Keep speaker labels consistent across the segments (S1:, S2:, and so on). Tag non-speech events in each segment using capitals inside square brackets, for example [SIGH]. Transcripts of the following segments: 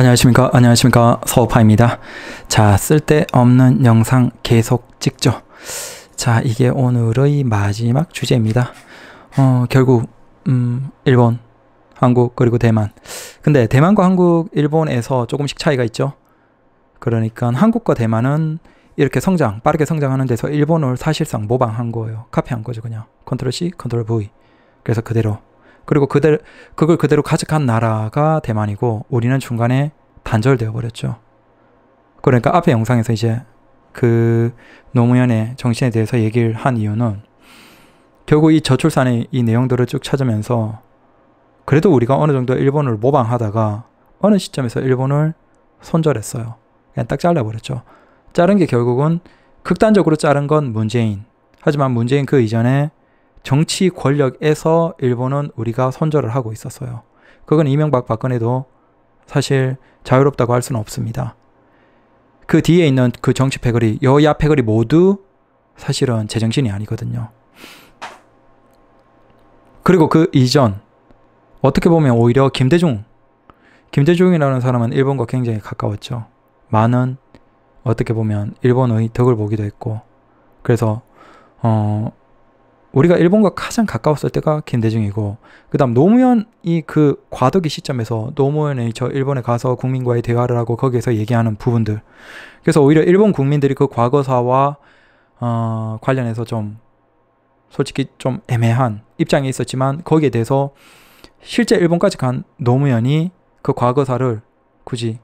S1: 안녕하십니까 안녕하십니까 서우파입니다 자 쓸데없는 영상 계속 찍죠 자 이게 오늘의 마지막 주제입니다 어 결국 음 일본 한국 그리고 대만 근데 대만과 한국 일본에서 조금씩 차이가 있죠 그러니까 한국과 대만은 이렇게 성장 빠르게 성장하는 데서 일본을 사실상 모방한 거예요 카피한 거죠 그냥 컨트롤 C 컨트롤 V 그래서 그대로 그리고 그대, 그걸 그대로 가져간 나라가 대만이고 우리는 중간에 단절되어 버렸죠. 그러니까 앞에 영상에서 이제 그 노무현의 정신에 대해서 얘기를 한 이유는 결국 이 저출산의 이 내용들을 쭉 찾으면서 그래도 우리가 어느 정도 일본을 모방하다가 어느 시점에서 일본을 손절했어요. 그냥 딱 잘라버렸죠. 자른 게 결국은 극단적으로 자른 건 문재인. 하지만 문재인 그 이전에 정치 권력에서 일본은 우리가 선절을 하고 있었어요. 그건 이명박 박근혜도 사실 자유롭다고 할 수는 없습니다. 그 뒤에 있는 그 정치 패거리, 여야 패거리 모두 사실은 제정신이 아니거든요. 그리고 그 이전, 어떻게 보면 오히려 김대중, 김대중이라는 사람은 일본과 굉장히 가까웠죠. 많은, 어떻게 보면 일본의 덕을 보기도 했고, 그래서, 어, 우리가 일본과 가장 가까웠을 때가 김대중이고 그다음 노무현이 그 과도기 시점에서 노무현이 저 일본에 가서 국민과의 대화를 하고 거기에서 얘기하는 부분들 그래서 오히려 일본 국민들이 그 과거사와 어, 관련해서 좀 솔직히 좀 애매한 입장이 있었지만 거기에 대해서 실제 일본까지 간 노무현이 그 과거사를 굳이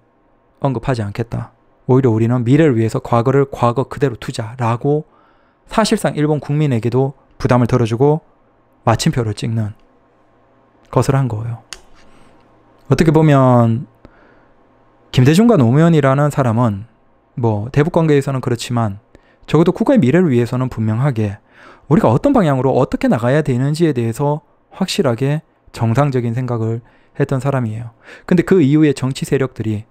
S1: 언급하지 않겠다. 오히려 우리는 미래를 위해서 과거를 과거 그대로 두자라고 사실상 일본 국민에게도 부담을 덜어주고 마침표를 찍는 것을 한 거예요. 어떻게 보면 김대중과 노무현이라는 사람은 뭐 대북 관계에서는 그렇지만 적어도 국가의 미래를 위해서는 분명하게 우리가 어떤 방향으로 어떻게 나가야 되는지에 대해서 확실하게 정상적인 생각을 했던 사람이에요. 근데 그 이후에 정치 세력들이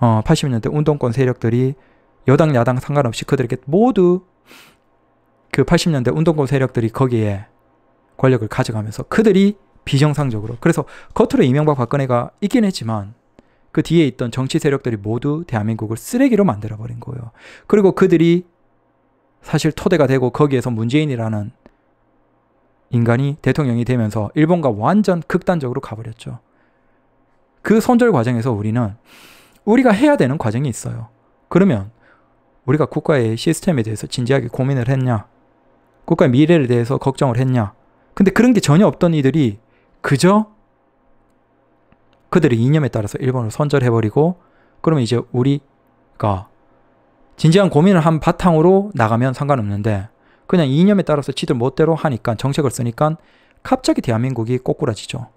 S1: 어, 80년대 운동권 세력들이 여당 야당 상관없이 그들에게 모두 그 80년대 운동권 세력들이 거기에 권력을 가져가면서 그들이 비정상적으로 그래서 겉으로 이명박 박근혜가 있긴 했지만 그 뒤에 있던 정치 세력들이 모두 대한민국을 쓰레기로 만들어버린 거예요. 그리고 그들이 사실 토대가 되고 거기에서 문재인이라는 인간이 대통령이 되면서 일본과 완전 극단적으로 가버렸죠. 그 손절 과정에서 우리는 우리가 해야 되는 과정이 있어요. 그러면 우리가 국가의 시스템에 대해서 진지하게 고민을 했냐? 국가 미래를 대해서 걱정을 했냐? 근데 그런 게 전혀 없던 이들이 그저 그들의 이념에 따라서 일본을 선절해버리고 그러면 이제 우리가 진지한 고민을 한 바탕으로 나가면 상관없는데 그냥 이념에 따라서 지들 멋대로 하니까 정책을 쓰니까 갑자기 대한민국이 꼬꾸라지죠.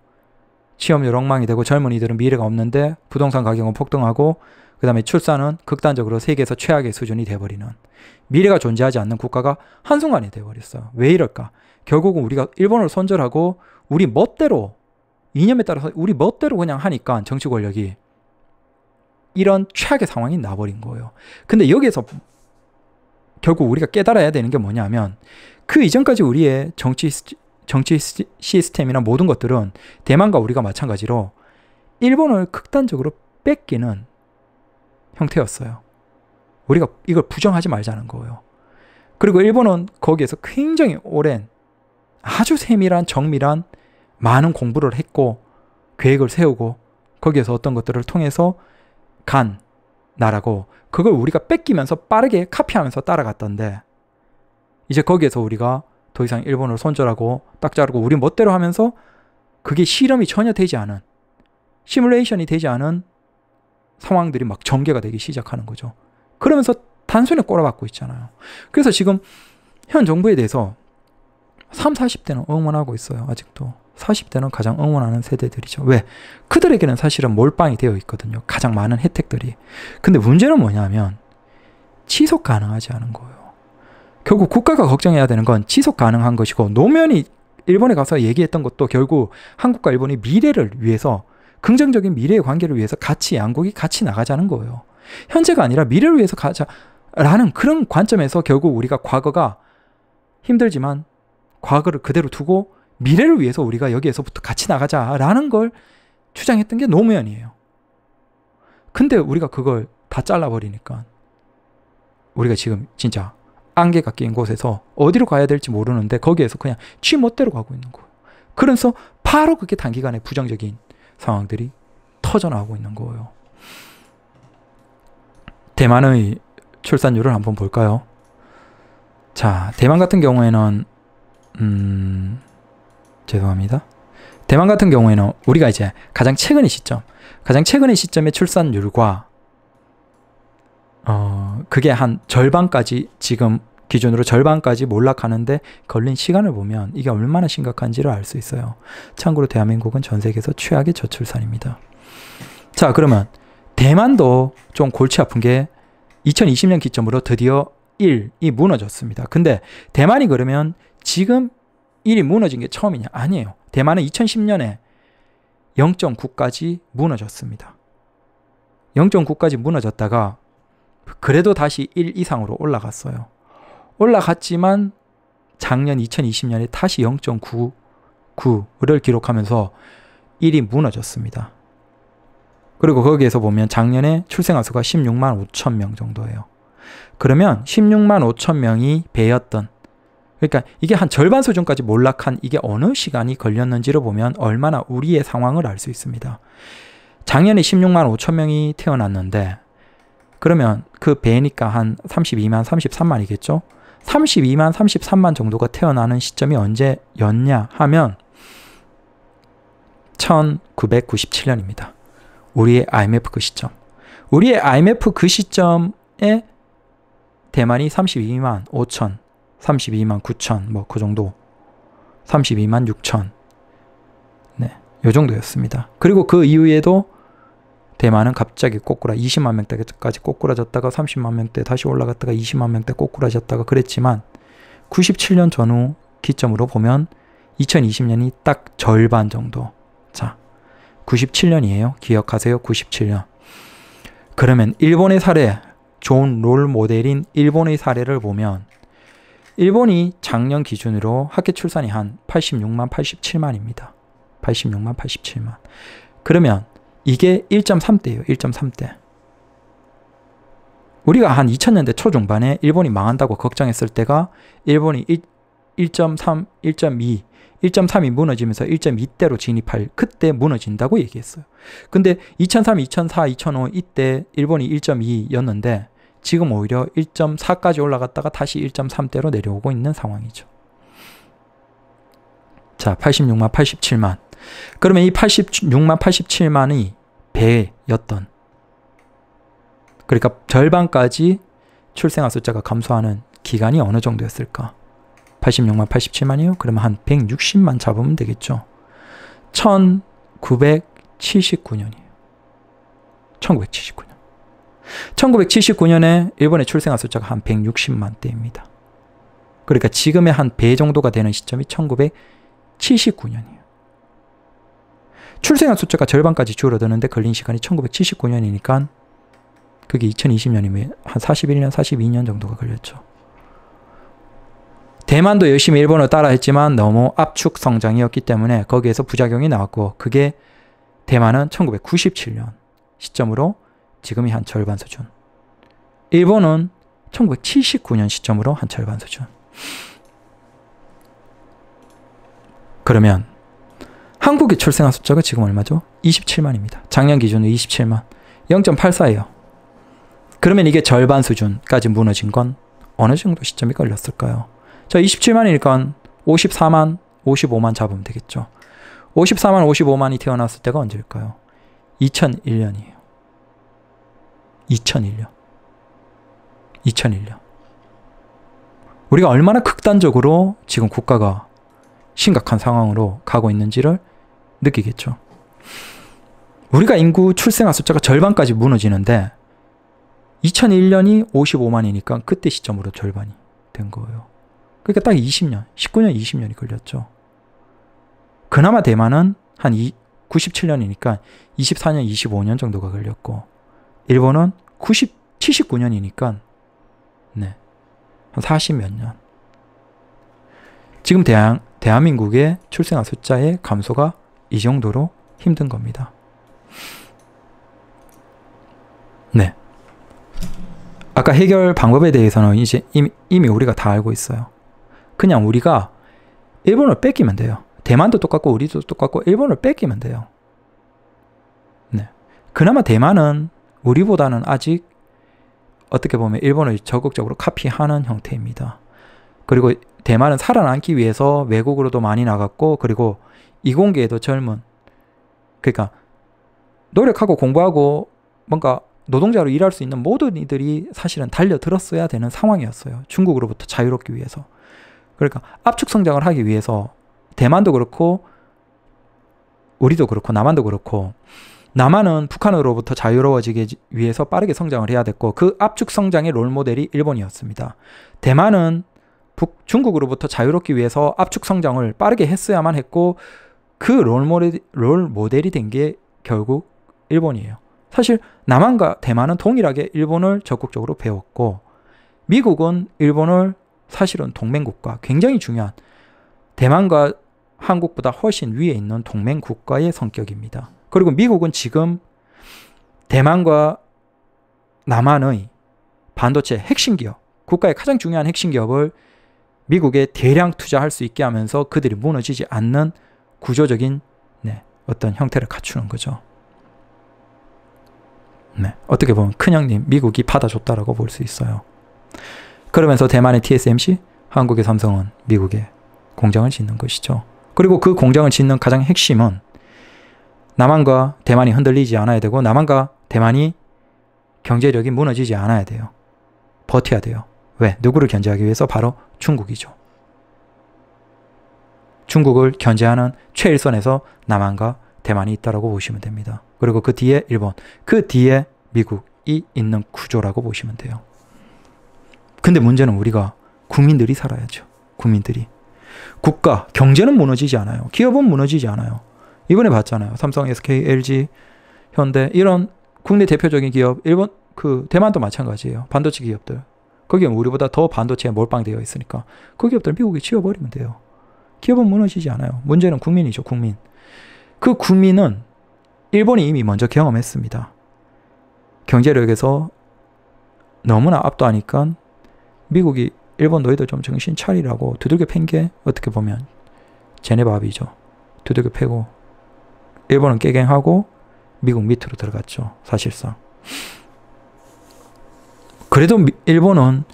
S1: 취업률 엉망이 되고 젊은이들은 미래가 없는데 부동산 가격은 폭등하고 그 다음에 출산은 극단적으로 세계에서 최악의 수준이 돼버리는 미래가 존재하지 않는 국가가 한순간에 돼버렸어요. 왜 이럴까? 결국은 우리가 일본을 손절하고 우리 멋대로 이념에 따라서 우리 멋대로 그냥 하니까 정치 권력이 이런 최악의 상황이 나버린 거예요. 근데 여기에서 결국 우리가 깨달아야 되는 게 뭐냐면 그 이전까지 우리의 정치 정치 시스템이나 모든 것들은 대만과 우리가 마찬가지로 일본을 극단적으로 뺏기는 형태였어요. 우리가 이걸 부정하지 말자는 거예요. 그리고 일본은 거기에서 굉장히 오랜 아주 세밀한 정밀한 많은 공부를 했고 계획을 세우고 거기에서 어떤 것들을 통해서 간 나라고 그걸 우리가 뺏기면서 빠르게 카피하면서 따라갔던데 이제 거기에서 우리가 더 이상 일본을로 손절하고 딱 자르고 우리 멋대로 하면서 그게 실험이 전혀 되지 않은 시뮬레이션이 되지 않은 상황들이 막 전개가 되기 시작하는 거죠. 그러면서 단순히 꼬라박고 있잖아요. 그래서 지금 현 정부에 대해서 3, 40대는 응원하고 있어요. 아직도. 40대는 가장 응원하는 세대들이죠. 왜? 그들에게는 사실은 몰빵이 되어 있거든요. 가장 많은 혜택들이. 근데 문제는 뭐냐면 지속 가능하지 않은 거예요. 결국 국가가 걱정해야 되는 건 지속 가능한 것이고 노면이 일본에 가서 얘기했던 것도 결국 한국과 일본이 미래를 위해서 긍정적인 미래의 관계를 위해서 같이 양국이 같이 나가자는 거예요. 현재가 아니라 미래를 위해서 가자라는 그런 관점에서 결국 우리가 과거가 힘들지만 과거를 그대로 두고 미래를 위해서 우리가 여기에서부터 같이 나가자라는 걸 주장했던 게 노무현이에요. 근데 우리가 그걸 다 잘라버리니까 우리가 지금 진짜 안개가 낀 곳에서 어디로 가야 될지 모르는데 거기에서 그냥 취 멋대로 가고 있는 거예요. 그래서 바로 그게 단기간에 부정적인 상황들이 터져나오고 있는 거예요. 대만의 출산율을 한번 볼까요? 자, 대만 같은 경우에는 음, 죄송합니다. 대만 같은 경우에는 우리가 이제 가장 최근의 시점, 가장 최근의 시점의 출산율과 어, 그게 한 절반까지 지금 기준으로 절반까지 몰락하는데 걸린 시간을 보면 이게 얼마나 심각한지를 알 수 있어요. 참고로 대한민국은 전 세계에서 최악의 저출산입니다. 자, 그러면 대만도 좀 골치 아픈 게 2020년 기점으로 드디어 1이 무너졌습니다. 근데 대만이 그러면 지금 1이 무너진 게 처음이냐? 아니에요. 대만은 2010년에 0.9까지 무너졌습니다. 0.9까지 무너졌다가 그래도 다시 1 이상으로 올라갔어요. 올라갔지만 작년 2020년에 다시 0.99를 기록하면서 1이 무너졌습니다. 그리고 거기에서 보면 작년에 출생아 수가 16만 5천 명 정도예요. 그러면 16만 5천 명이 배였던 그러니까 이게 한 절반 수준까지 몰락한 이게 어느 시간이 걸렸는지를 보면 얼마나 우리의 상황을 알 수 있습니다. 작년에 16만 5천 명이 태어났는데 그러면 그 배니까 한 32만, 33만이겠죠? 32만, 33만 정도가 태어나는 시점이 언제였냐 하면 1997년입니다. 우리의 IMF 그 시점. 우리의 IMF 그 시점에 대만이 32만 5천, 32만 9천, 뭐그 정도. 32만 6천. 네. 요 정도였습니다. 그리고 그 이후에도 대만은 갑자기 꼬꾸라 20만 명대까지 꼬꾸라졌다가 30만 명대 다시 올라갔다가 20만 명대 꼬꾸라졌다가 그랬지만 97년 전후 기점으로 보면 2020년이 딱 절반 정도. 자, 97년이에요. 기억하세요. 97년. 그러면 일본의 사례, 좋은 롤 모델인 일본의 사례를 보면 일본이 작년 기준으로 학계 출산이 한 86만 87만입니다. 86만 87만. 그러면 이게 1.3대예요. 1.3대. 우리가 한 2000년대 초중반에 일본이 망한다고 걱정했을 때가 일본이 1, 1.3, 1.2, 1.3이 무너지면서 1.2대로 진입할 그때 무너진다고 얘기했어요. 근데 2003, 2004, 2005 이때 일본이 1.2였는데 지금 오히려 1.4까지 올라갔다가 다시 1.3대로 내려오고 있는 상황이죠. 자, 86만, 87만. 그러면 이 86만 87만이 배였던 그러니까 절반까지 출생아 숫자가 감소하는 기간이 어느 정도였을까? 86만 87만이요? 그러면 한 160만 잡으면 되겠죠. 1979년이에요. 1979년. 1979년에 일본의 출생아 숫자가 한 160만 대입니다. 그러니까 지금의 한 배 정도가 되는 시점이 1979년이에요. 출생한 숫자가 절반까지 줄어드는데 걸린 시간이 1979년이니까 그게 2020년이면 한 41년, 42년 정도가 걸렸죠. 대만도 열심히 일본을 따라했지만 너무 압축 성장이었기 때문에 거기에서 부작용이 나왔고 그게 대만은 1997년 시점으로 지금이 한 절반 수준. 일본은 1979년 시점으로 한 절반 수준. 그러면 한국의 출생아 숫자가 지금 얼마죠? 27만입니다. 작년 기준으로 27만. 0.84예요. 그러면 이게 절반 수준까지 무너진 건 어느 정도 시점이 걸렸을까요? 자, 27만이니까 54만, 55만 잡으면 되겠죠. 54만, 55만이 태어났을 때가 언제일까요? 2001년이에요. 2001년. 2001년. 우리가 얼마나 극단적으로 지금 국가가 심각한 상황으로 가고 있는지를 느끼겠죠. 우리가 인구 출생아 숫자가 절반까지 무너지는데 2001년이 55만이니까 그때 시점으로 절반이 된 거예요. 그러니까 딱 20년, 19년, 20년이 걸렸죠. 그나마 대만은 한 97년이니까 24년, 25년 정도가 걸렸고 일본은 90, 79년이니까 네, 한 40몇 년. 지금 대한, 대한민국의 출생아 숫자의 감소가 이 정도로 힘든 겁니다. 네. 아까 해결 방법에 대해서는 이제 이미, 이미 우리가 다 알고 있어요. 그냥 우리가 일본을 뺏기면 돼요. 대만도 똑같고 우리도 똑같고 일본을 뺏기면 돼요. 네. 그나마 대만은 우리보다는 아직 어떻게 보면 일본을 적극적으로 카피하는 형태입니다. 그리고 대만은 살아남기 위해서 외국으로도 많이 나갔고 그리고 이공계에도 젊은 그러니까 노력하고 공부하고 뭔가 노동자로 일할 수 있는 모든 이들이 사실은 달려들었어야 되는 상황이었어요. 중국으로부터 자유롭기 위해서. 그러니까 압축 성장을 하기 위해서 대만도 그렇고 우리도 그렇고 남한도 그렇고 남한은 북한으로부터 자유로워지기 위해서 빠르게 성장을 해야 됐고 그 압축 성장의 롤 모델이 일본이었습니다. 대만은 북, 중국으로부터 자유롭기 위해서 압축 성장을 빠르게 했어야만 했고 그 롤모델, 롤모델이 된 게 결국 일본이에요. 사실 남한과 대만은 동일하게 일본을 적극적으로 배웠고 미국은 일본을 사실은 동맹국가 굉장히 중요한 대만과 한국보다 훨씬 위에 있는 동맹국가의 성격입니다. 그리고 미국은 지금 대만과 남한의 반도체 핵심 기업, 국가의 가장 중요한 핵심 기업을 미국에 대량 투자할 수 있게 하면서 그들이 무너지지 않는 구조적인 네, 어떤 형태를 갖추는 거죠. 네, 어떻게 보면 큰형님 미국이 받아줬다라고 볼 수 있어요. 그러면서 대만의 TSMC, 한국의 삼성은 미국에 공장을 짓는 것이죠. 그리고 그 공장을 짓는 가장 핵심은 남한과 대만이 흔들리지 않아야 되고 남한과 대만이 경제력이 무너지지 않아야 돼요. 버텨야 돼요. 왜? 누구를 견제하기 위해서 바로 중국이죠. 중국을 견제하는 최일선에서 남한과 대만이 있다고 보시면 됩니다. 그리고 그 뒤에 일본, 그 뒤에 미국이 있는 구조라고 보시면 돼요. 근데 문제는 우리가 국민들이 살아야죠. 국민들이. 국가, 경제는 무너지지 않아요. 기업은 무너지지 않아요. 이번에 봤잖아요. 삼성, SK, LG, 현대 이런 국내 대표적인 기업, 일본 그 대만도 마찬가지예요. 반도체 기업들. 거기에 우리보다 더 반도체에 몰빵되어 있으니까 그 기업들 미국이 치워버리면 돼요. 기업은 무너지지 않아요. 문제는 국민이죠, 국민. 그 국민은 일본이 이미 먼저 경험했습니다. 경제력에서 너무나 압도하니까 미국이 일본 너희들 좀 정신 차리라고 두들겨 팬게 어떻게 보면 제네바 합의죠. 두들겨 패고 일본은 깨갱하고 미국 밑으로 들어갔죠. 사실상. 그래도 일본은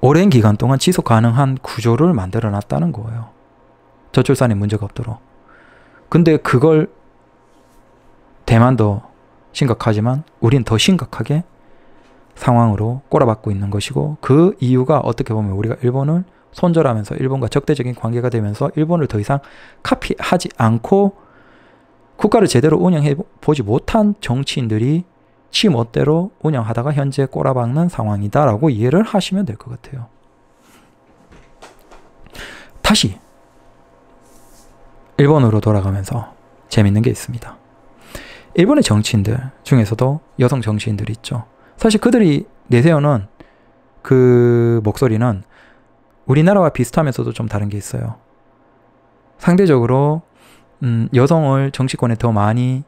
S1: 오랜 기간 동안 지속 가능한 구조를 만들어 놨다는 거예요. 저출산에 문제가 없도록. 근데 그걸 대만도 심각하지만 우린 더 심각하게 상황으로 꼬라박고 있는 것이고 그 이유가 어떻게 보면 우리가 일본을 손절하면서 일본과 적대적인 관계가 되면서 일본을 더 이상 카피하지 않고 국가를 제대로 운영해 보지 못한 정치인들이 치 멋대로 운영하다가 현재 꼬라박는 상황이다라고 이해를 하시면 될 것 같아요. 다시 일본으로 돌아가면서 재밌는 게 있습니다. 일본의 정치인들 중에서도 여성 정치인들이 있죠. 사실 그들이 내세우는 그 목소리는 우리나라와 비슷하면서도 좀 다른 게 있어요. 상대적으로 음, 여성을 정치권에 더 많이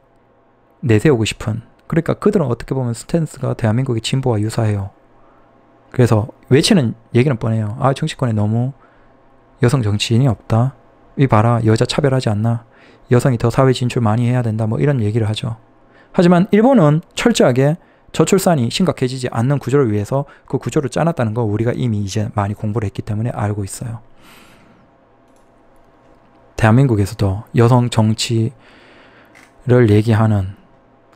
S1: 내세우고 싶은 그러니까 그들은 어떻게 보면 스탠스가 대한민국의 진보와 유사해요. 그래서 외치는 얘기는 뻔해요. 아 정치권에 너무 여성 정치인이 없다. 이 봐라 여자 차별하지 않나 여성이 더 사회 진출 많이 해야 된다 뭐 이런 얘기를 하죠. 하지만 일본은 철저하게 저출산이 심각해지지 않는 구조를 위해서 그 구조를 짜놨다는 거 우리가 이미 이제 많이 공부를 했기 때문에 알고 있어요. 대한민국에서도 여성 정치를 얘기하는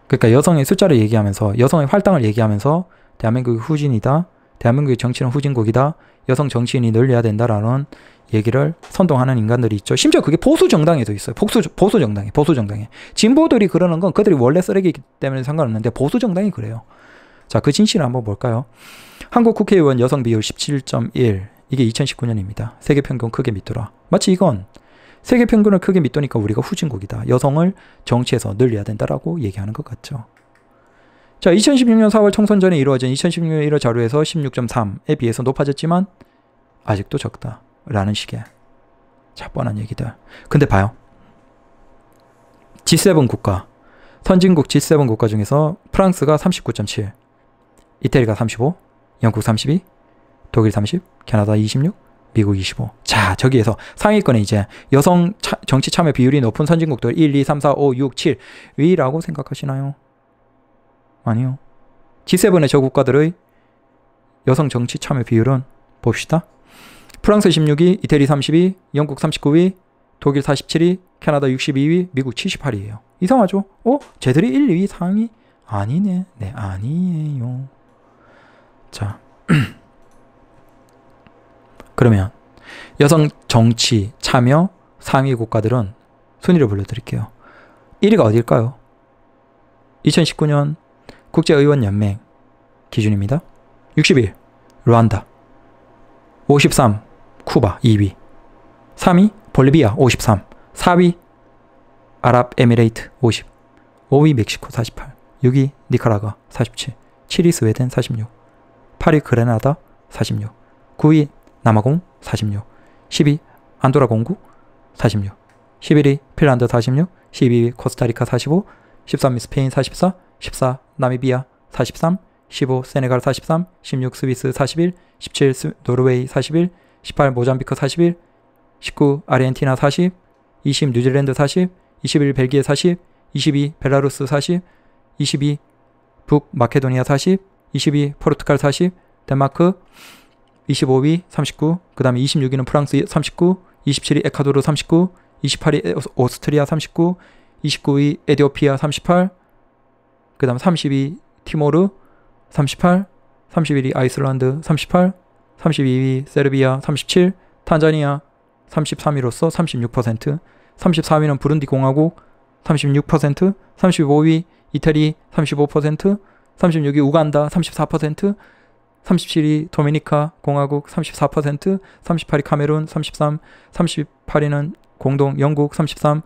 S1: 그러니까 여성의 숫자를 얘기하면서 여성의 활당을 얘기하면서 대한민국이 후진이다. 대한민국의 정치는 후진국이다. 여성 정치인이 늘려야 된다라는 얘기를 선동하는 인간들이 있죠. 심지어 그게 보수 정당에도 있어요. 복수, 보수 정당에, 보수 정당에. 진보들이 그러는 건 그들이 원래 쓰레기이기 때문에 상관없는데 보수 정당이 그래요. 자, 그 진실을 한번 볼까요? 한국 국회의원 여성 비율 17.1. 이게 2019년입니다. 세계 평균 크게 밑더라 마치 이건 세계 평균을 크게 밑도니까 우리가 후진국이다. 여성을 정치에서 늘려야 된다라고 얘기하는 것 같죠. 자, 2016년 4월 총선 전에 이루어진 2016년 1월 자료에서 16.3에 비해서 높아졌지만 아직도 적다. 라는 식의 자 뻔한 얘기들. 근데 봐요. G7 국가, 선진국 G7 국가 중에서 프랑스가 39.7, 이태리가 35, 영국 32, 독일 30, 캐나다 26, 미국 25. 자, 저기에서 상위권에 이제 여성 차, 정치 참여 비율이 높은 선진국들 1, 2, 3, 4, 5, 6, 7위라고 생각하시나요? 아니요. G7의 저 국가들의 여성 정치 참여 비율은 봅시다. 프랑스 16위, 이태리 3 2위 영국 39위, 독일 47위, 캐나다 62위, 미국 7 8위에요 이상하죠? 어? 쟤들이 1, 2위 상위 아니네. 네, 아니에요. 자. [CLEARS THROAT] 그러면 여성 정치 참여 상위 국가들은 순위를 불러 드릴게요. 1위가 어딜까요? 2019년 국제의원연맹 기준입니다. 61. 루안다. 53. 쿠바 2위 3위 볼리비아 53 4위 아랍에미레이트 50 5위 멕시코 48 6위 니카라과47 7위 스웨덴 46 8위 그레나다 46 9위 남아공 46 10위 안도라 공구 46 11위 핀란드 46 12위 코스타리카 45 13위 스페인 44 14 나미비아 43 15 세네갈 43 16 스위스 41 17 노르웨이 41 18 모잠비크 41, 19 아르헨티나 40, 20 뉴질랜드 40, 21 벨기에 40, 22 벨라루스 40, 22 북마케도니아 40, 22 포르투갈 40, 덴마크 25위 39, 그 다음에 26위는 프랑스 39, 27위 에콰도르 39, 28위 오스트리아 39, 29위 에디오피아 38, 그 다음 32 티모르 38, 31위 아이슬란드 38, 32위 세르비아, 37 탄자니아, 33위로서 36%, 34위는 부룬디 공화국 36%, 35위 이태리 35%, 36위 우간다 34%, 37위 도미니카 공화국 34%, 38위 카메룬 33, 38위는 공동 영국 33,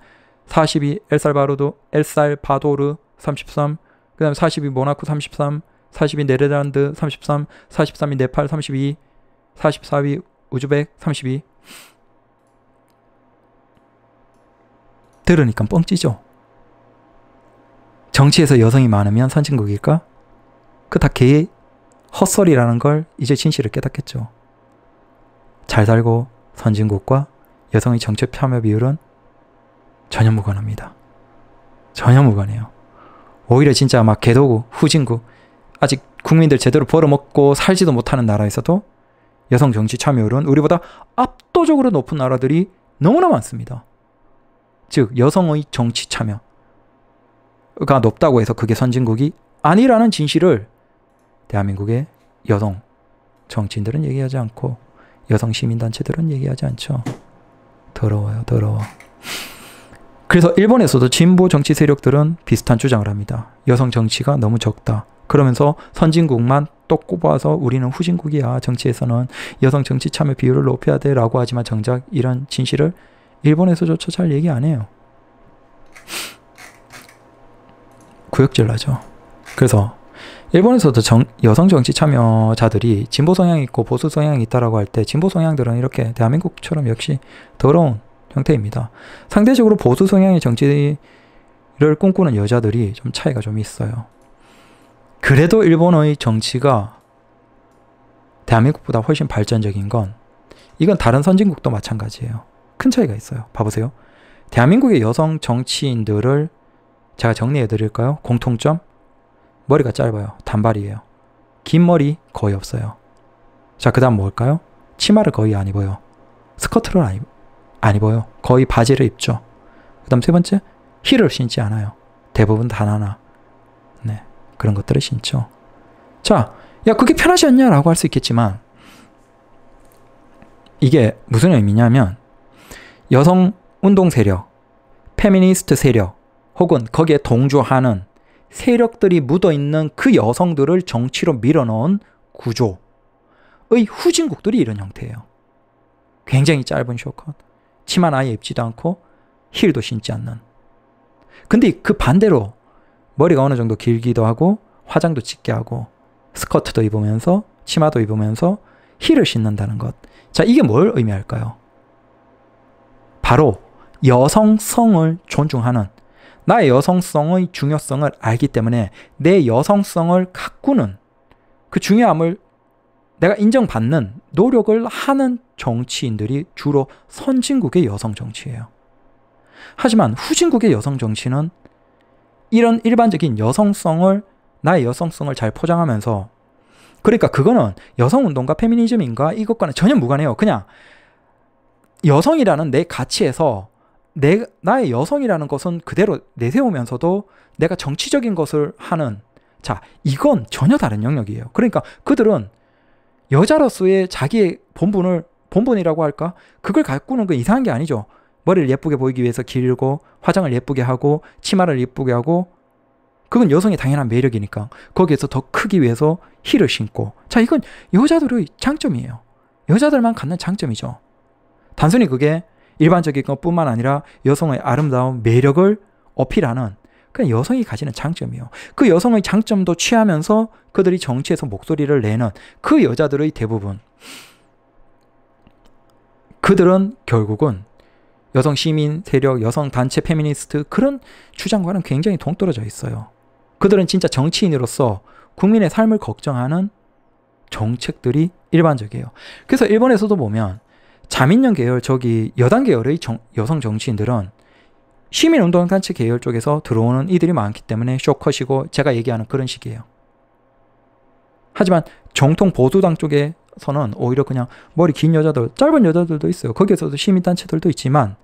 S1: 42 엘살바도르 엘살바도르 33, 그다음 42 모나코 33, 42 네덜란드 33, 43이 네팔 32 44위 우즈벡 32 들으니까 뻥찌죠 정치에서 여성이 많으면 선진국일까? 그 다 개의 헛소리라는 걸 이제 진실을 깨닫겠죠. 잘 살고 선진국과 여성의 정치 참여 비율은 전혀 무관합니다. 전혀 무관해요. 오히려 진짜 막 개도국, 후진국, 아직 국민들 제대로 벌어먹고 살지도 못하는 나라에서도 여성 정치 참여율은 우리보다 압도적으로 높은 나라들이 너무나 많습니다. 즉, 여성의 정치 참여가 높다고 해서 그게 선진국이 아니라는 진실을 대한민국의 여성 정치인들은 얘기하지 않고 여성 시민단체들은 얘기하지 않죠. 더러워요, 더러워. 그래서 일본에서도 진보 정치 세력들은 비슷한 주장을 합니다. 여성 정치가 너무 적다. 그러면서 선진국만 또 꼽아서 우리는 후진국이야. 정치에서는 여성 정치 참여 비율을 높여야 돼. 라고 하지만 정작 이런 진실을 일본에서조차 잘 얘기 안 해요. 구역질 나죠. 그래서 일본에서도 정, 여성 정치 참여자들이 진보 성향이 있고 보수 성향이 있다라고 할 때 진보 성향들은 이렇게 대한민국처럼 역시 더러운 형태입니다. 상대적으로 보수 성향의 정치를 꿈꾸는 여자들이 좀 차이가 좀 있어요. 그래도 일본의 정치가 대한민국보다 훨씬 발전적인 건 이건 다른 선진국도 마찬가지예요. 큰 차이가 있어요. 봐보세요. 대한민국의 여성 정치인들을 제가 정리해 드릴까요? 공통점? 머리가 짧아요. 단발이에요. 긴 머리 거의 없어요. 자, 그 다음 뭘까요? 치마를 거의 안 입어요. 스커트를 안, 입, 안 입어요. 거의 바지를 입죠. 그 다음 세 번째, 힐을 신지 않아요. 대부분 단하나. 그런 것들을 신죠. 자, 야, 그게 편하셨냐 라고 할 수 있겠지만, 이게 무슨 의미냐면, 여성 운동 세력, 페미니스트 세력, 혹은 거기에 동조하는 세력들이 묻어있는 그 여성들을 정치로 밀어넣은 구조의 후진국들이 이런 형태예요. 굉장히 짧은 쇼컷, 치마는 아예 입지도 않고 힐도 신지 않는. 근데 그 반대로 머리가 어느 정도 길기도 하고 화장도 짙게 하고 스커트도 입으면서 치마도 입으면서 힐을 신는다는 것. 자, 이게 뭘 의미할까요? 바로 여성성을 존중하는 나의 여성성의 중요성을 알기 때문에 내 여성성을 가꾸는 그 중요함을 내가 인정받는 노력을 하는 정치인들이 주로 선진국의 여성 정치예요. 하지만 후진국의 여성 정치는 이런 일반적인 여성성을 나의 여성성을 잘 포장하면서 그러니까 그거는 여성 운동과 페미니즘인가 이것과는 전혀 무관해요. 그냥 여성이라는 내 가치에서 내 나의 여성이라는 것은 그대로 내세우면서도 내가 정치적인 것을 하는 자 이건 전혀 다른 영역이에요. 그러니까 그들은 여자로서의 자기의 본분을 본분이라고 할까 그걸 가꾸는 건 그 이상한 게 아니죠. 머리를 예쁘게 보이기 위해서 길고 화장을 예쁘게 하고 치마를 예쁘게 하고 그건 여성의 당연한 매력이니까 거기에서 더 크기 위해서 힐을 신고 자 이건 여자들의 장점이에요 여자들만 갖는 장점이죠 단순히 그게 일반적인 것뿐만 아니라 여성의 아름다운 매력을 어필하는 그냥 여성이 가지는 장점이에요. 그 여성의 장점도 취하면서 그들이 정치에서 목소리를 내는 그 여자들의 대부분. 그들은 결국은 여성 시민 세력, 여성 단체 페미니스트 그런 주장과는 굉장히 동떨어져 있어요. 그들은 진짜 정치인으로서 국민의 삶을 걱정하는 정책들이 일반적이에요. 그래서 일본에서도 보면 자민련 계열 저기 여당 계열의 정, 여성 정치인들은 시민운동단체 계열 쪽에서 들어오는 이들이 많기 때문에 쇼컷이고 제가 얘기하는 그런 식이에요. 하지만 정통 보수당 쪽에 서는 오히려 그냥 머리 긴 여자들, 짧은 여자들도 있어요. 거기에서도 시민단체들도 있지만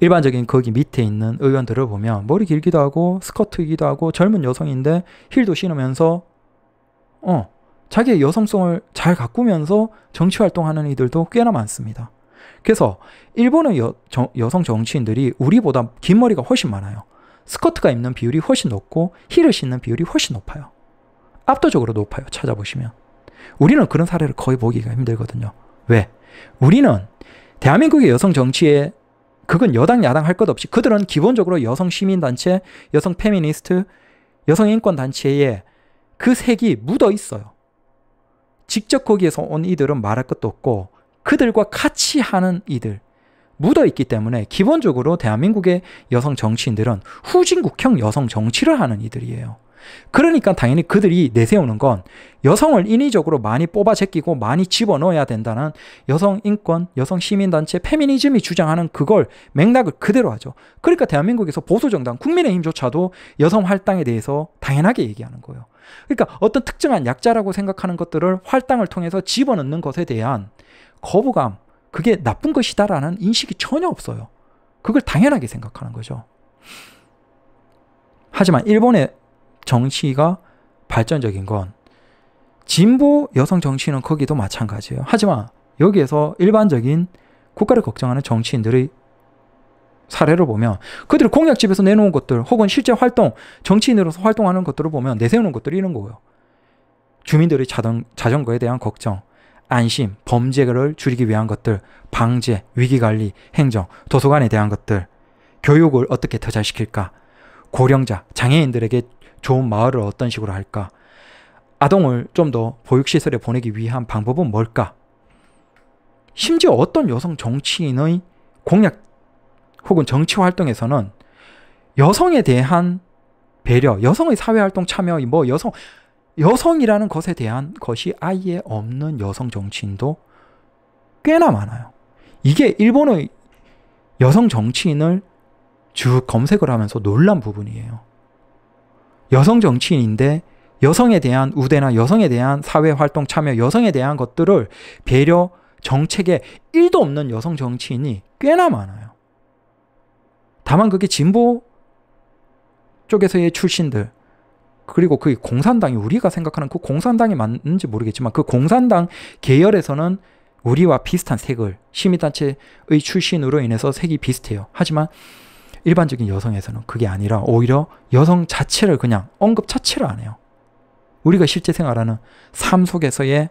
S1: 일반적인 거기 밑에 있는 의원들을 보면 머리 길기도 하고 스커트이기도 하고 젊은 여성인데 힐도 신으면서 어 자기의 여성성을 잘 가꾸면서 정치 활동하는 이들도 꽤나 많습니다. 그래서 일본의 여, 성 정치인들이 우리보다 긴 머리가 훨씬 많아요. 스커트가 입는 비율이 훨씬 높고 힐을 신는 비율이 훨씬 높아요. 압도적으로 높아요. 찾아보시면. 우리는 그런 사례를 거의 보기가 힘들거든요. 왜? 우리는 대한민국의 여성 정치에 그건 여당 야당 할 것 없이 그들은 기본적으로 여성 시민 단체, 여성 페미니스트, 여성 인권 단체에 그 색이 묻어 있어요. 직접 거기에서 온 이들은 말할 것도 없고 그들과 같이 하는 이들 묻어 있기 때문에 기본적으로 대한민국의 여성 정치인들은 후진국형 여성 정치를 하는 이들이에요. 그러니까 당연히 그들이 내세우는 건 여성을 인위적으로 많이 뽑아 제끼고 많이 집어넣어야 된다는 여성 인권, 여성 시민단체, 페미니즘이 주장하는 그걸 맥락을 그대로 하죠. 그러니까 대한민국에서 보수정당, 국민의힘조차도 여성 할당에 대해서 당연하게 얘기하는 거예요. 그러니까 어떤 특정한 약자라고 생각하는 것들을 할당을 통해서 집어넣는 것에 대한 거부감, 그게 나쁜 것이다라는 인식이 전혀 없어요. 그걸 당연하게 생각하는 거죠. 하지만 일본의 정치가 발전적인 건 진보 여성 정치인은 거기도 마찬가지예요. 하지만 여기에서 일반적인 국가를 걱정하는 정치인들의 사례를 보면 그들이 공약집에서 내놓은 것들 혹은 실제 활동 정치인으로서 활동하는 것들을 보면 내세우는 것들이 이런 거고요. 주민들의 자동, 자전거에 대한 걱정, 안심, 범죄를 줄이기 위한 것들, 방제, 위기관리, 행정, 도서관에 대한 것들, 교육을 어떻게 투자시킬까, 고령자, 장애인들에게 좋은 마을을 어떤 식으로 할까? 아동을 좀 더 보육시설에 보내기 위한 방법은 뭘까? 심지어 어떤 여성 정치인의 공약 혹은 정치 활동에서는 여성에 대한 배려, 여성의 사회활동 참여, 뭐 여성, 여성이라는 것에 대한 것이 아예 없는 여성 정치인도 꽤나 많아요. 이게 일본의 여성 정치인을 쭉 검색을 하면서 놀란 부분이에요. 여성 정치인인데 여성에 대한 우대나 여성에 대한 사회 활동 참여, 여성에 대한 것들을 배려 정책에 1도 없는 여성 정치인이 꽤나 많아요. 다만 그게 진보 쪽에서의 출신들 그리고 그 공산당이 우리가 생각하는 그 공산당이 맞는지 모르겠지만 그 공산당 계열에서는 우리와 비슷한 색을 시민단체의 출신으로 인해서 색이 비슷해요. 하지만 일반적인 여성에서는 그게 아니라 오히려 여성 자체를 그냥 언급 자체를 안 해요. 우리가 실제 생활하는 삶 속에서의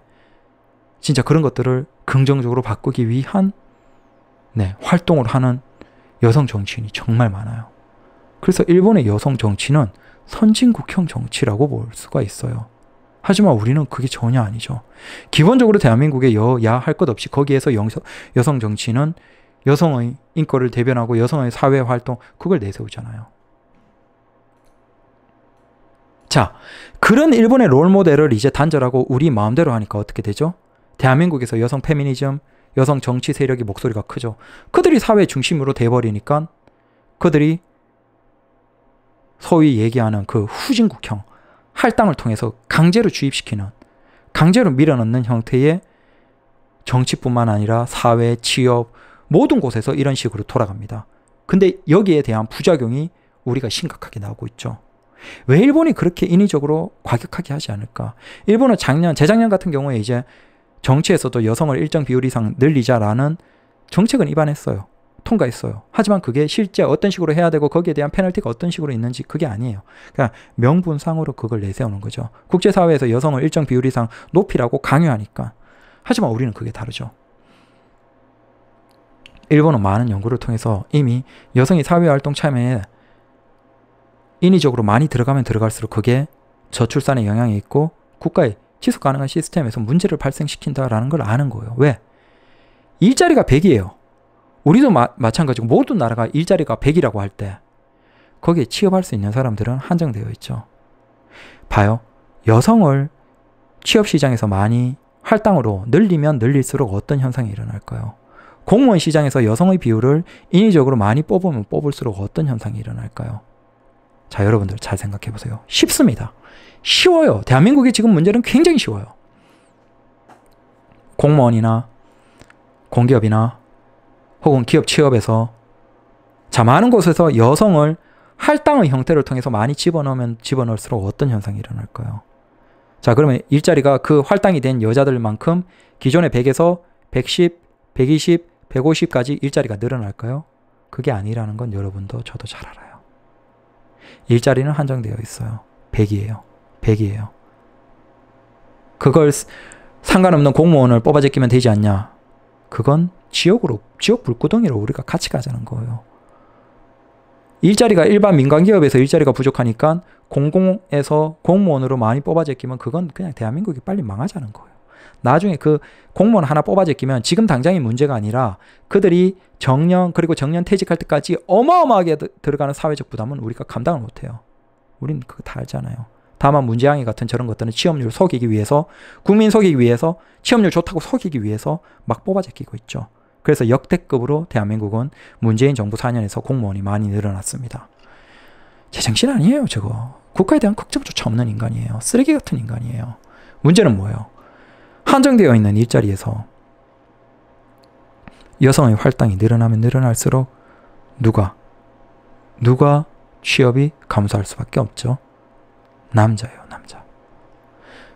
S1: 진짜 그런 것들을 긍정적으로 바꾸기 위한 네, 활동을 하는 여성 정치인이 정말 많아요. 그래서 일본의 여성 정치는 선진국형 정치라고 볼 수가 있어요. 하지만 우리는 그게 전혀 아니죠. 기본적으로 대한민국의 여야 할 것 없이 거기에서 영서, 여성 정치는 여성의 인권을 대변하고 여성의 사회 활동 그걸 내세우잖아요. 자, 그런 일본의 롤 모델을 이제 단절하고 우리 마음대로 하니까 어떻게 되죠? 대한민국에서 여성 페미니즘, 여성 정치 세력의 목소리가 크죠. 그들이 사회 중심으로 돼버리니까 그들이 소위 얘기하는 그 후진국형 할당을 통해서 강제로 주입시키는 강제로 밀어넣는 형태의 정치뿐만 아니라 사회, 취업, 모든 곳에서 이런 식으로 돌아갑니다. 근데 여기에 대한 부작용이 우리가 심각하게 나오고 있죠. 왜 일본이 그렇게 인위적으로 과격하게 하지 않을까? 일본은 작년, 재작년 같은 경우에 이제 정치에서도 여성을 일정 비율 이상 늘리자라는 정책은 입안했어요. 통과했어요. 하지만 그게 실제 어떤 식으로 해야 되고 거기에 대한 페널티가 어떤 식으로 있는지 그게 아니에요. 그러니까 명분상으로 그걸 내세우는 거죠. 국제사회에서 여성을 일정 비율 이상 높이라고 강요하니까. 하지만 우리는 그게 다르죠. 일본은 많은 연구를 통해서 이미 여성이 사회활동 참여에 인위적으로 많이 들어가면 들어갈수록 그게 저출산에 영향이 있고 국가의 지속 가능한 시스템에서 문제를 발생시킨다라는 걸 아는 거예요. 왜? 일자리가 100이에요. 우리도 마, 마찬가지고 모든 나라가 일자리가 100이라고 할 때 거기에 취업할 수 있는 사람들은 한정되어 있죠. 봐요. 여성을 취업 시장에서 많이 할당으로 늘리면 늘릴수록 어떤 현상이 일어날까요? 공무원 시장에서 여성의 비율을 인위적으로 많이 뽑으면 뽑을수록 어떤 현상이 일어날까요? 자, 여러분들 잘 생각해 보세요. 쉽습니다. 쉬워요. 대한민국의 지금 문제는 굉장히 쉬워요. 공무원이나 공기업이나 혹은 기업 취업에서 자, 많은 곳에서 여성을 할당의 형태를 통해서 많이 집어넣으면 집어넣을수록 어떤 현상이 일어날까요? 자, 그러면 일자리가 그 할당이 된 여자들만큼 기존의 100에서 110, 120, 150까지 일자리가 늘어날까요? 그게 아니라는 건 여러분도 저도 잘 알아요. 일자리는 한정되어 있어요. 100이에요. 100이에요. 그걸 상관없는 공무원을 뽑아 제끼면 되지 않냐? 그건 지역으로, 지역 불구덩이로 우리가 같이 가자는 거예요. 일자리가 일반 민간 기업에서 일자리가 부족하니까 공공에서 공무원으로 많이 뽑아 제끼면 그건 그냥 대한민국이 빨리 망하자는 거예요. 나중에 그 공무원 하나 뽑아제 끼면 지금 당장이 문제가 아니라 그들이 정년 그리고 정년 퇴직할 때까지 어마어마하게 들어가는 사회적 부담은 우리가 감당을 못해요. 우리는 그거 다 알잖아요. 다만 문제항이 같은 저런 것들은 취업률 속이기 위해서 국민 속이기 위해서 취업률 좋다고 속이기 위해서 막 뽑아제 끼고 있죠. 그래서 역대급으로 대한민국은 문재인 정부 4년에서 공무원이 많이 늘어났습니다. 제정신 아니에요, 저거. 국가에 대한 걱정조차 없는 인간이에요. 쓰레기 같은 인간이에요. 문제는 뭐예요? 한정되어 있는 일자리에서 여성의 활당이 늘어나면 늘어날수록 누가 누가 취업이 감소할 수밖에 없죠. 남자예요, 남자.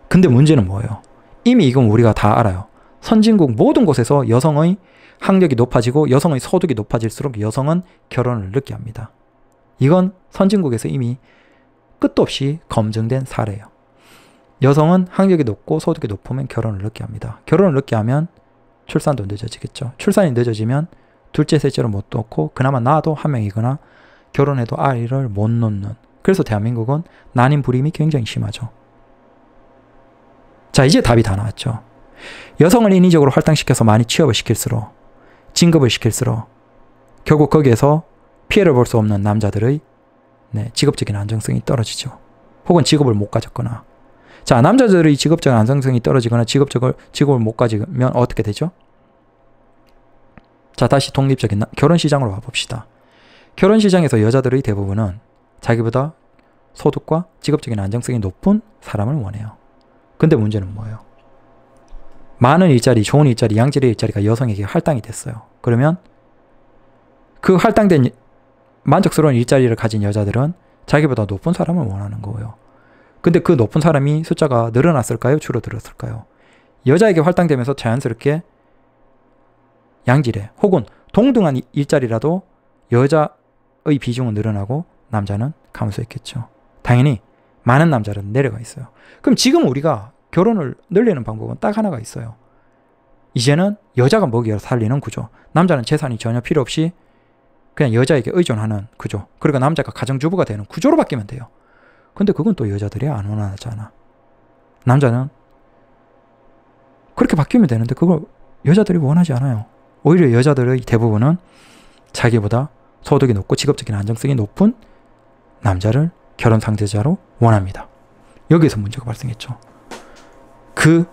S1: 근데 문제는 뭐예요? 이미 이건 우리가 다 알아요. 선진국 모든 곳에서 여성의 학력이 높아지고 여성의 소득이 높아질수록 여성은 결혼을 늦게 합니다. 이건 선진국에서 이미 끝도 없이 검증된 사례예요. 여성은 학력이 높고 소득이 높으면 결혼을 늦게 합니다. 결혼을 늦게 하면 출산도 늦어지겠죠. 출산이 늦어지면 둘째, 셋째로못 놓고 그나마 낳아도한 명이거나 결혼해도 아이를 못 놓는 그래서 대한민국은 난임 불임이 굉장히 심하죠. 자, 이제 답이 다 나왔죠. 여성을 인위적으로 활당시켜서 많이 취업을 시킬수록 진급을 시킬수록 결국 거기에서 피해를 볼 수 없는 남자들의 네, 직업적인 안정성이 떨어지죠. 혹은 직업을 못 가졌거나 자, 남자들의 직업적 안정성이 떨어지거나 직업적을, 직업을 못 가지면 어떻게 되죠? 자, 다시 독립적인 나, 결혼 시장으로 와봅시다. 결혼 시장에서 여자들의 대부분은 자기보다 소득과 직업적인 안정성이 높은 사람을 원해요. 근데 문제는 뭐예요? 많은 일자리, 좋은 일자리, 양질의 일자리가 여성에게 할당이 됐어요. 그러면 그 할당된 만족스러운 일자리를 가진 여자들은 자기보다 높은 사람을 원하는 거예요. 근데 그 높은 사람이 숫자가 늘어났을까요? 줄어들었을까요? 여자에게 할당되면서 자연스럽게 양질의 혹은 동등한 일자리라도 여자의 비중은 늘어나고 남자는 감소했겠죠. 당연히 많은 남자는 내려가 있어요. 그럼 지금 우리가 결혼을 늘리는 방법은 딱 하나가 있어요. 이제는 여자가 먹여 살리는 구조. 남자는 재산이 전혀 필요 없이 그냥 여자에게 의존하는 구조. 그리고 그러니까 남자가 가정주부가 되는 구조로 바뀌면 돼요. 근데 그건 또 여자들이 안 원하잖아. 남자는 그렇게 바뀌면 되는데 그걸 여자들이 원하지 않아요. 오히려 여자들의 대부분은 자기보다 소득이 높고 직업적인 안정성이 높은 남자를 결혼 상대자로 원합니다. 여기에서 문제가 발생했죠. 그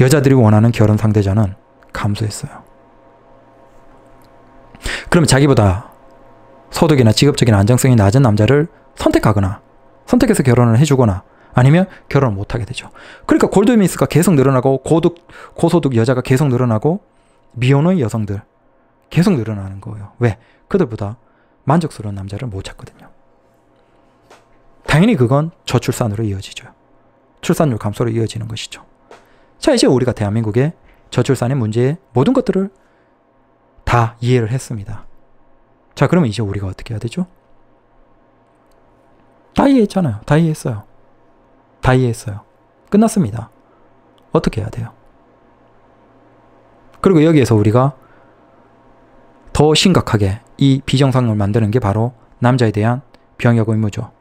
S1: 여자들이 원하는 결혼 상대자는 감소했어요. 그럼 자기보다 소득이나 직업적인 안정성이 낮은 남자를 선택하거나 선택해서 결혼을 해주거나 아니면 결혼을 못하게 되죠. 그러니까 골드미스가 계속 늘어나고 고득, 고소득 여자가 계속 늘어나고 미혼의 여성들 계속 늘어나는 거예요. 왜? 그들보다 만족스러운 남자를 못 찾거든요. 당연히 그건 저출산으로 이어지죠. 출산율 감소로 이어지는 것이죠. 자, 이제 우리가 대한민국의 저출산의 문제의 모든 것들을 다 이해를 했습니다. 자, 그러면 이제 우리가 어떻게 해야 되죠? 다이했잖아요. 해 다이했어요. 해 다이했어요. 해 끝났습니다. 어떻게 해야 돼요? 그리고 여기에서 우리가 더 심각하게 이 비정상을 만드는 게 바로 남자에 대한 병역 의무죠.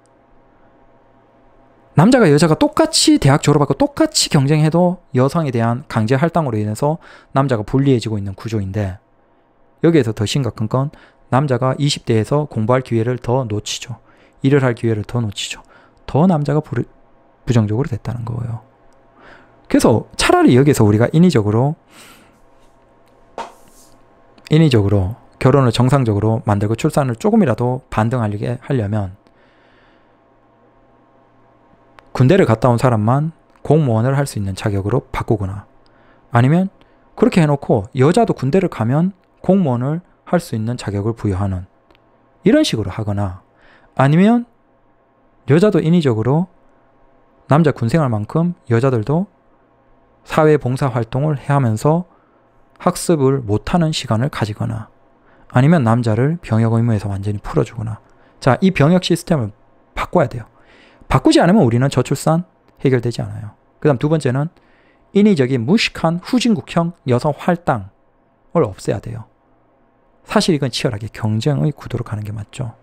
S1: 남자가 여자가 똑같이 대학 졸업하고 똑같이 경쟁해도 여성에 대한 강제 할당으로 인해서 남자가 불리해지고 있는 구조인데 여기에서 더 심각한 건 남자가 20대에서 공부할 기회를 더 놓치죠. 일을 할 기회를 더 놓치죠. 더 남자가 부, 부정적으로 됐다는 거예요. 그래서 차라리 여기서 우리가 인위적으로 인위적으로 결혼을 정상적으로 만들고 출산을 조금이라도 반등하게 하려면 군대를 갔다 온 사람만 공무원을 할 수 있는 자격으로 바꾸거나 아니면 그렇게 해놓고 여자도 군대를 가면 공무원을 할 수 있는 자격을 부여하는 이런 식으로 하거나 아니면 여자도 인위적으로 남자 군생활만큼 여자들도 사회 봉사 활동을 해 하면서 학습을 못하는 시간을 가지거나 아니면 남자를 병역 의무에서 완전히 풀어주거나 자, 이 병역 시스템을 바꿔야 돼요. 바꾸지 않으면 우리는 저출산 해결되지 않아요. 그 다음 두 번째는 인위적인 무식한 후진국형 여성 활당을 없애야 돼요. 사실 이건 치열하게 경쟁의 구도로 가는 게 맞죠.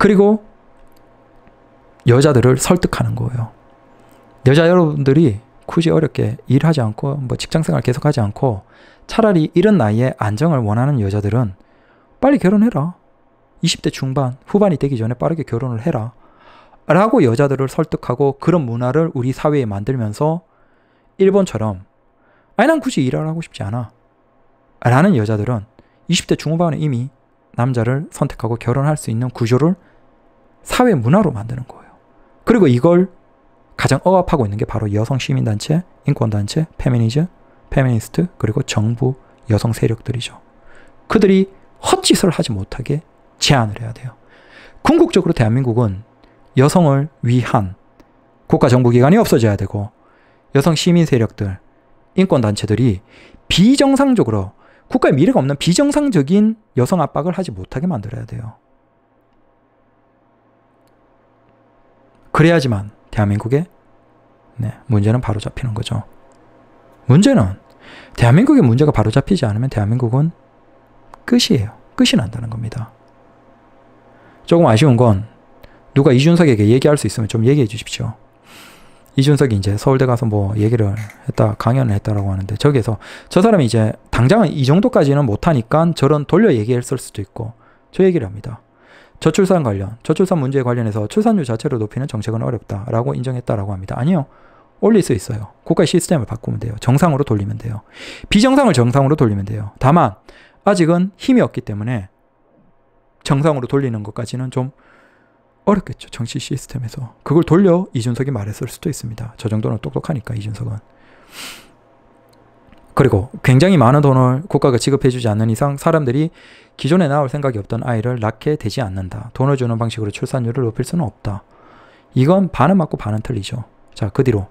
S1: 그리고 여자들을 설득하는 거예요. 여자 여러분들이 굳이 어렵게 일하지 않고 뭐 직장생활 계속하지 않고 차라리 이런 나이에 안정을 원하는 여자들은 빨리 결혼해라. 20대 중반, 후반이 되기 전에 빠르게 결혼을 해라. 라고 여자들을 설득하고 그런 문화를 우리 사회에 만들면서 일본처럼 아니 난 굳이 일을 하고 싶지 않아. 라는 여자들은 20대 중후반에 이미 남자를 선택하고 결혼할 수 있는 구조를 사회 문화로 만드는 거예요. 그리고 이걸 가장 억압하고 있는 게 바로 여성 시민단체, 인권단체, 페미니즘, 페미니스트, 그리고 정부, 여성 세력들이죠. 그들이 헛짓을 하지 못하게 제한을 해야 돼요. 궁극적으로 대한민국은 여성을 위한 국가정부기관이 없어져야 되고 여성 시민 세력들, 인권단체들이 비정상적으로 국가의 미래가 없는 비정상적인 여성 압박을 하지 못하게 만들어야 돼요. 그래야지만 대한민국의 네, 문제는 바로 잡히는 거죠. 문제는 대한민국의 문제가 바로 잡히지 않으면 대한민국은 끝이에요. 끝이 난다는 겁니다. 조금 아쉬운 건 누가 이준석에게 얘기할 수 있으면 좀 얘기해 주십시오. 이준석이 이제 서울대 가서 뭐 얘기를 했다, 강연을 했다라고 하는데 저기에서 저 사람이 이제 당장은 이 정도까지는 못하니까 저런 돌려 얘기했을 수도 있고 저 얘기를 합니다. 저출산 관련, 저출산 문제에 관련해서 출산율 자체를 높이는 정책은 어렵다라고 인정했다라고 합니다. 아니요. 올릴 수 있어요. 국가의 시스템을 바꾸면 돼요. 정상으로 돌리면 돼요. 비정상을 정상으로 돌리면 돼요. 다만, 아직은 힘이 없기 때문에 정상으로 돌리는 것까지는 좀 어렵겠죠. 정치 시스템에서. 그걸 돌려 이준석이 말했을 수도 있습니다. 저 정도는 똑똑하니까, 이준석은. 그리고 굉장히 많은 돈을 국가가 지급해주지 않는 이상 사람들이 기존에 나올 생각이 없던 아이를 낳게 되지 않는다. 돈을 주는 방식으로 출산율을 높일 수는 없다. 이건 반은 맞고 반은 틀리죠. 자, 그 뒤로.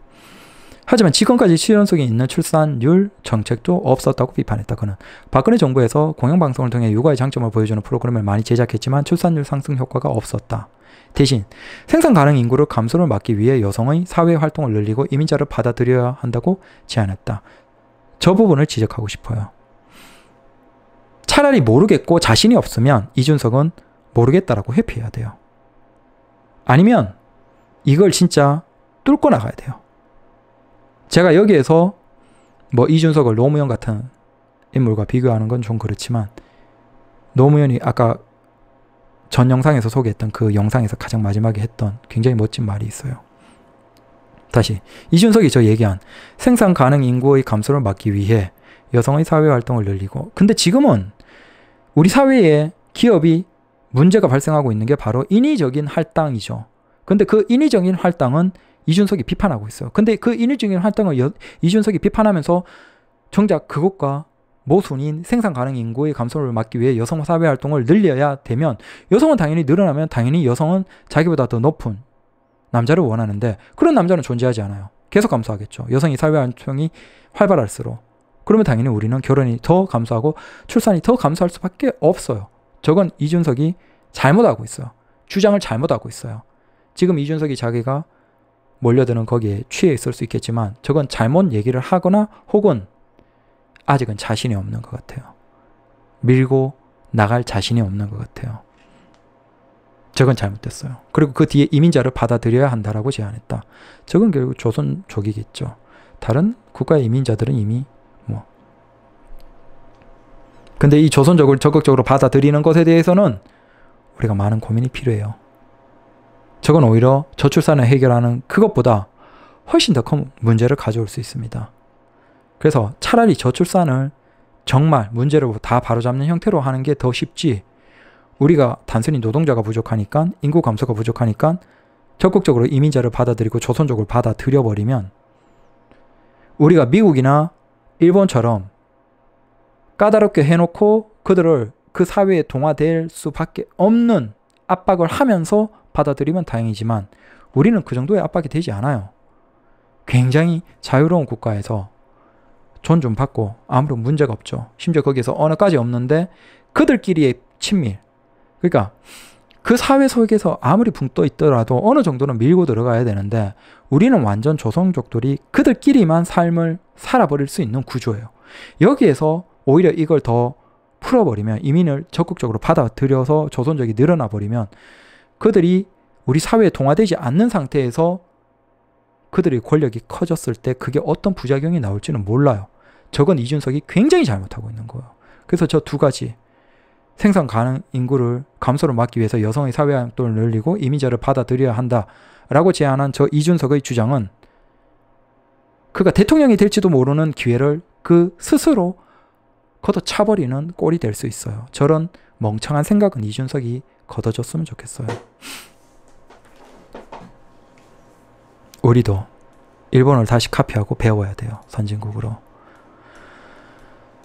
S1: 하지만 지금까지 실현 속에 있는 출산율 정책도 없었다고 비판했다. 그는 박근혜 정부에서 공영방송을 통해 육아의 장점을 보여주는 프로그램을 많이 제작했지만 출산율 상승 효과가 없었다. 대신 생산 가능 인구를 감소를 막기 위해 여성의 사회 활동을 늘리고 이민자를 받아들여야 한다고 제안했다. 저 부분을 지적하고 싶어요. 차라리 모르겠고 자신이 없으면 이준석은 모르겠다라고 회피해야 돼요. 아니면 이걸 진짜 뚫고 나가야 돼요. 제가 여기에서 뭐 이준석을 노무현 같은 인물과 비교하는 건 좀 그렇지만 노무현이 아까 전 영상에서 소개했던 그 영상에서 가장 마지막에 했던 굉장히 멋진 말이 있어요. 다시 이준석이 저 얘기한 생산 가능 인구의 감소를 막기 위해 여성의 사회 활동을 늘리고 근데 지금은 우리 사회에 기업이 문제가 발생하고 있는 게 바로 인위적인 할당이죠. 근데 그 인위적인 할당은 이준석이 비판하고 있어요. 근데 그 인위적인 활당을 여, 이준석이 비판하면서 정작 그것과 모순인 생산 가능 인구의 감소를 막기 위해 여성 사회 활동을 늘려야 되면 여성은 당연히 늘어나면 당연히 여성은 자기보다 더 높은 남자를 원하는데 그런 남자는 존재하지 않아요. 계속 감소하겠죠. 여성이 사회 안정이 활발할수록. 그러면 당연히 우리는 결혼이 더 감소하고 출산이 더 감소할 수밖에 없어요. 저건 이준석이 잘못하고 있어요. 주장을 잘못하고 있어요. 지금 이준석이 자기가 몰려드는 거기에 취해 있을 수 있겠지만 저건 잘못 얘기를 하거나 혹은 아직은 자신이 없는 것 같아요. 밀고 나갈 자신이 없는 것 같아요. 저건 잘못됐어요. 그리고 그 뒤에 이민자를 받아들여야 한다라고 제안했다. 저건 결국 조선족이겠죠. 다른 국가의 이민자들은 이미 뭐. 근데 이 조선족을 적극적으로 받아들이는 것에 대해서는 우리가 많은 고민이 필요해요. 저건 오히려 저출산을 해결하는 그것보다 훨씬 더 큰 문제를 가져올 수 있습니다. 그래서 차라리 저출산을 정말 문제를 다 바로잡는 형태로 하는 게 더 쉽지 우리가 단순히 노동자가 부족하니까 인구 감소가 부족하니까 적극적으로 이민자를 받아들이고 조선족을 받아들여 버리면 우리가 미국이나 일본처럼 까다롭게 해놓고 그들을 그 사회에 동화될 수밖에 없는 압박을 하면서 받아들이면 다행이지만 우리는 그 정도의 압박이 되지 않아요. 굉장히 자유로운 국가에서 존중받고 아무런 문제가 없죠. 심지어 거기에서 언어까지 없는데 그들끼리의 친밀, 그러니까 그 사회 속에서 아무리 붕떠 있더라도 어느 정도는 밀고 들어가야 되는데 우리는 완전 조성족들이 그들끼리만 삶을 살아버릴 수 있는 구조예요. 여기에서 오히려 이걸 더 풀어버리면 이민을 적극적으로 받아들여서 조선족이 늘어나 버리면 그들이 우리 사회에 동화되지 않는 상태에서 그들의 권력이 커졌을 때 그게 어떤 부작용이 나올지는 몰라요. 저건 이준석이 굉장히 잘못하고 있는 거예요. 그래서 저 두 가지 생산 가능 인구를 감소로 막기 위해서 여성의 사회 활동을 늘리고 이민자를 받아들여야 한다라고 제안한 저 이준석의 주장은 그가 대통령이 될지도 모르는 기회를 그 스스로 걷어차버리는 꼴이 될 수 있어요. 저런 멍청한 생각은 이준석이 걷어줬으면 좋겠어요. 우리도 일본을 다시 카피하고 배워야 돼요. 선진국으로.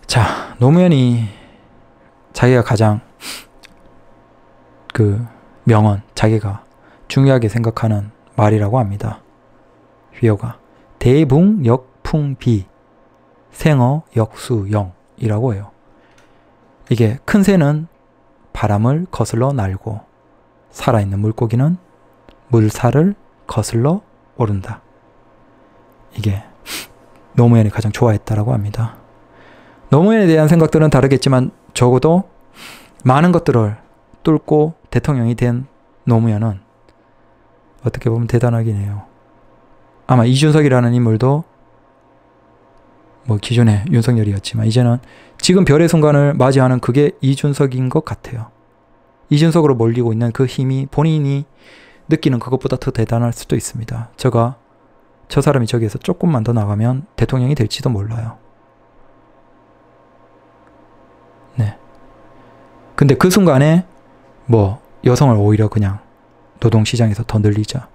S1: 자, 노무현이 자기가 가장 그 명언, 자기가 중요하게 생각하는 말이라고 합니다. 휘어가 대붕 역풍비 생어 역수영이라고 해요. 이게 큰 새는 바람을 거슬러 날고 살아있는 물고기는 물살을 거슬러 오른다. 이게 노무현이 가장 좋아했다라고 합니다. 노무현에 대한 생각들은 다르겠지만 적어도 많은 것들을 뚫고 대통령이 된 노무현은 어떻게 보면 대단하긴 해요. 아마 이준석이라는 인물도 뭐 기존에 윤석열이었지만 이제는 지금 별의 순간을 맞이하는 그게 이준석인 것 같아요. 이준석으로 몰리고 있는 그 힘이 본인이 느끼는 그것보다 더 대단할 수도 있습니다. 제가 저 사람이 저기에서 조금만 더 나가면 대통령이 될지도 몰라요. 근데 그 순간에 뭐 여성을 오히려 그냥 노동시장에서 더 늘리자.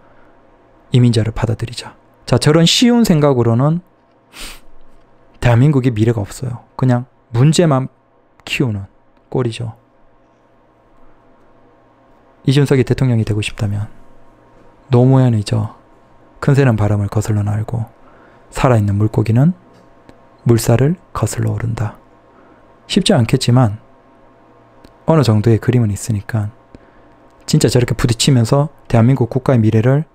S1: 이민자를 받아들이자. 자, 저런 쉬운 생각으로는 대한민국이 미래가 없어요. 그냥 문제만 키우는 꼴이죠. 이준석이 대통령이 되고 싶다면 노무현이저 큰새는 바람을 거슬러 날고 살아있는 물고기는 물살을 거슬러 오른다. 쉽지 않겠지만 어느 정도의 그림은 있으니까 진짜 저렇게 부딪히면서 대한민국 국가의 미래를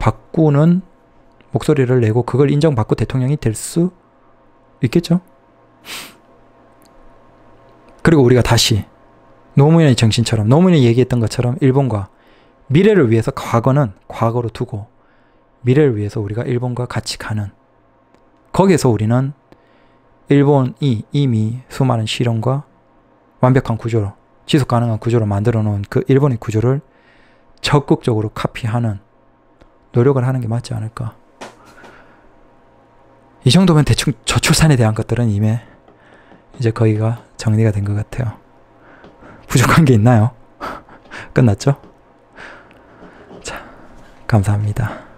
S1: 바꾸는 목소리를 내고 그걸 인정받고 대통령이 될 수 있겠죠? 그리고 우리가 다시 노무현의 정신처럼 노무현이 얘기했던 것처럼 일본과 미래를 위해서 과거는 과거로 두고 미래를 위해서 우리가 일본과 같이 가는 거기에서 우리는 일본이 이미 수많은 실험과 완벽한 구조로 지속 가능한 구조로 만들어 놓은 그 일본의 구조를 적극적으로 카피하는 노력을 하는 게 맞지 않을까. 이 정도면 대충 저출산에 대한 것들은 이미 이제 거기가 정리가 된 것 같아요. 부족한 게 있나요? [LAUGHS] 끝났죠? 자, 감사합니다.